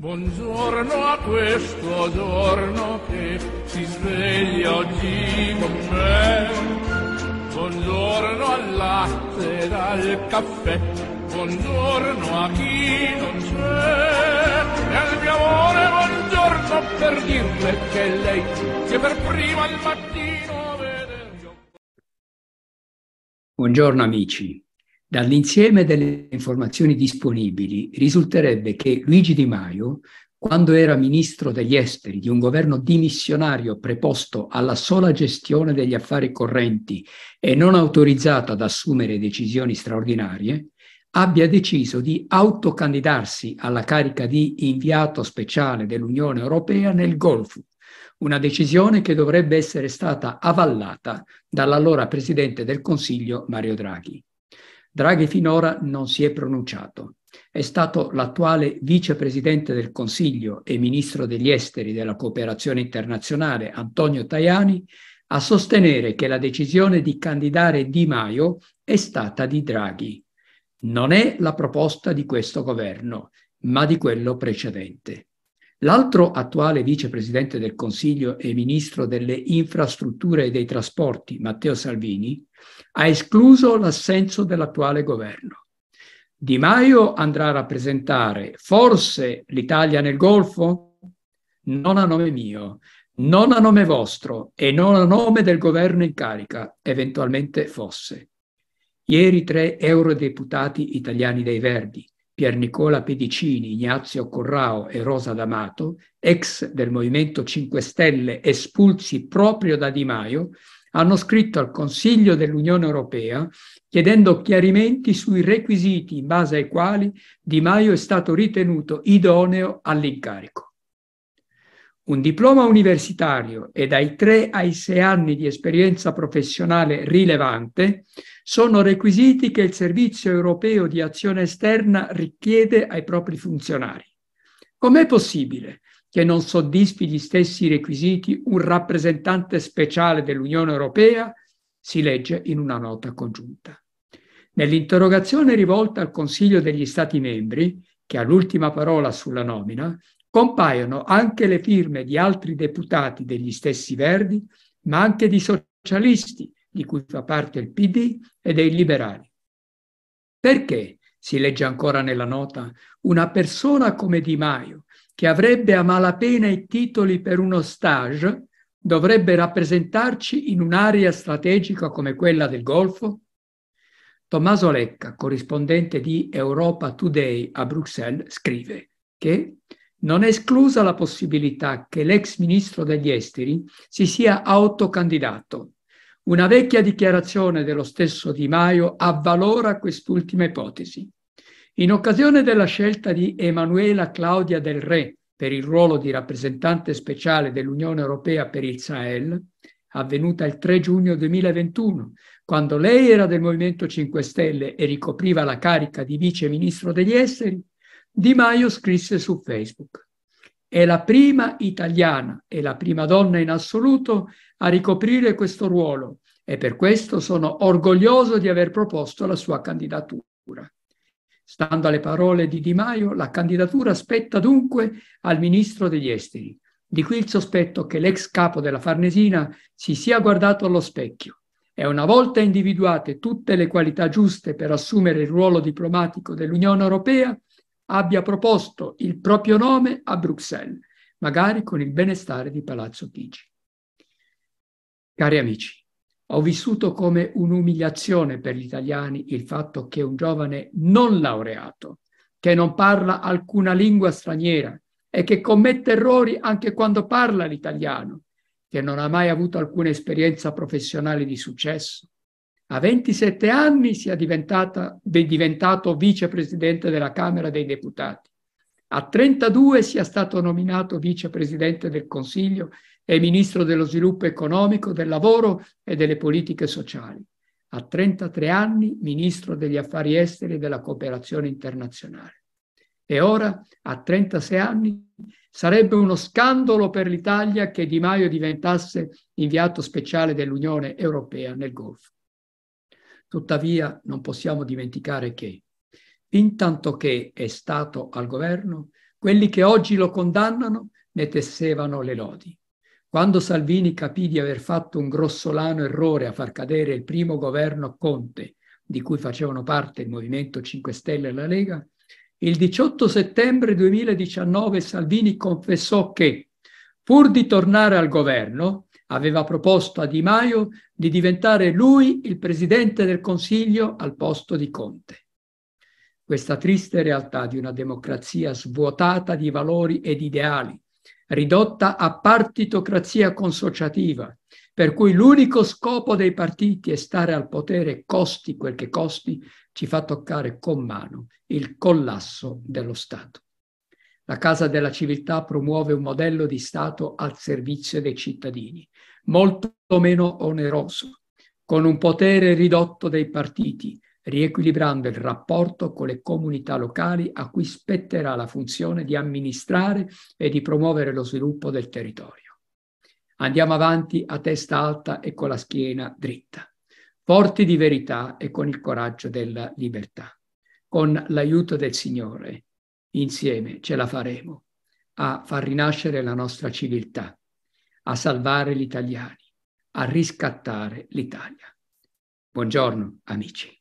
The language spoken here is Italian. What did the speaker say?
Buongiorno a questo giorno che si sveglia oggi con me. Buongiorno al latte e al caffè, buongiorno a chi non c'è. E al mio amore buongiorno per dirle che lei che per prima al mattino vede Buongiorno amici. Dall'insieme delle informazioni disponibili risulterebbe che Luigi Di Maio, quando era ministro degli esteri di un governo dimissionario preposto alla sola gestione degli affari correnti e non autorizzato ad assumere decisioni straordinarie, abbia deciso di autocandidarsi alla carica di inviato speciale dell'Unione Europea nel Golfo, una decisione che dovrebbe essere stata avallata dall'allora Presidente del Consiglio Mario Draghi. Draghi finora non si è pronunciato. È stato l'attuale vicepresidente del Consiglio e ministro degli esteri della cooperazione internazionale Antonio Tajani a sostenere che la decisione di candidare Di Maio è stata di Draghi. Non è la proposta di questo governo, ma di quello precedente. L'altro attuale vicepresidente del Consiglio e ministro delle infrastrutture e dei trasporti, Matteo Salvini, ha escluso l'assenso dell'attuale governo. Di Maio andrà a rappresentare forse l'Italia nel Golfo? Non a nome mio, non a nome vostro e non a nome del governo in carica, eventualmente fosse. Ieri tre eurodeputati italiani dei Verdi, Pier Nicola Pedicini, Ignazio Corrao e Rosa D'Amato, ex del Movimento 5 Stelle espulsi proprio da Di Maio, hanno scritto al Consiglio dell'Unione Europea chiedendo chiarimenti sui requisiti in base ai quali Di Maio è stato ritenuto idoneo all'incarico. Un diploma universitario e dai 3 ai 6 anni di esperienza professionale rilevante sono requisiti che il Servizio europeo di azione esterna richiede ai propri funzionari. Com'è possibile che non soddisfi gli stessi requisiti un rappresentante speciale dell'Unione europea? Si legge in una nota congiunta. Nell'interrogazione rivolta al Consiglio degli Stati membri, che ha l'ultima parola sulla nomina, Compaiono anche le firme di altri deputati degli stessi Verdi, ma anche di socialisti, di cui fa parte il PD, e dei liberali. Perché, si legge ancora nella nota, una persona come Di Maio, che avrebbe a malapena i titoli per uno stage, dovrebbe rappresentarci in un'area strategica come quella del Golfo? Tommaso Lecca, corrispondente di Europa Today a Bruxelles, scrive che non è esclusa la possibilità che l'ex ministro degli esteri si sia autocandidato. Una vecchia dichiarazione dello stesso Di Maio avvalora quest'ultima ipotesi. In occasione della scelta di Emanuela Claudia del Re per il ruolo di rappresentante speciale dell'Unione Europea per il Sahel, avvenuta il 3 giugno 2021, quando lei era del Movimento 5 Stelle e ricopriva la carica di vice ministro degli esteri, di Maio scrisse su Facebook è la prima italiana e la prima donna in assoluto a ricoprire questo ruolo e per questo sono orgoglioso di aver proposto la sua candidatura. Stando alle parole di Di Maio, la candidatura spetta dunque al ministro degli esteri, di qui il sospetto che l'ex capo della Farnesina si sia guardato allo specchio e una volta individuate tutte le qualità giuste per assumere il ruolo diplomatico dell'Unione Europea, abbia proposto il proprio nome a Bruxelles, magari con il benestare di Palazzo Chigi. Cari amici, ho vissuto come un'umiliazione per gli italiani il fatto che un giovane non laureato, che non parla alcuna lingua straniera e che commette errori anche quando parla l'italiano, che non ha mai avuto alcuna esperienza professionale di successo, a 27 anni sia diventato vicepresidente della Camera dei Deputati. A 32 sia stato nominato vicepresidente del Consiglio e ministro dello sviluppo economico, del lavoro e delle politiche sociali. A 33 anni ministro degli affari esteri e della cooperazione internazionale. E ora, a 36 anni, sarebbe uno scandalo per l'Italia che Di Maio diventasse inviato speciale dell'Unione Europea nel Golfo. Tuttavia non possiamo dimenticare che, intanto che è stato al governo, quelli che oggi lo condannano ne tessevano le lodi. Quando Salvini capì di aver fatto un grossolano errore a far cadere il primo governo Conte, di cui facevano parte il Movimento 5 Stelle e la Lega, il 18 settembre 2019 Salvini confessò che, pur di tornare al governo, aveva proposto a Di Maio di diventare lui il presidente del Consiglio al posto di Conte. Questa triste realtà di una democrazia svuotata di valori ed ideali, ridotta a partitocrazia consociativa, per cui l'unico scopo dei partiti è stare al potere, costi quel che costi, ci fa toccare con mano il collasso dello Stato. La Casa della Civiltà promuove un modello di Stato al servizio dei cittadini, molto meno oneroso, con un potere ridotto dei partiti, riequilibrando il rapporto con le comunità locali a cui spetterà la funzione di amministrare e di promuovere lo sviluppo del territorio. Andiamo avanti a testa alta e con la schiena dritta, forti di verità e con il coraggio della libertà. Con l'aiuto del Signore Insieme ce la faremo a far rinascere la nostra civiltà, a salvare gli italiani, a riscattare l'Italia. Buongiorno amici.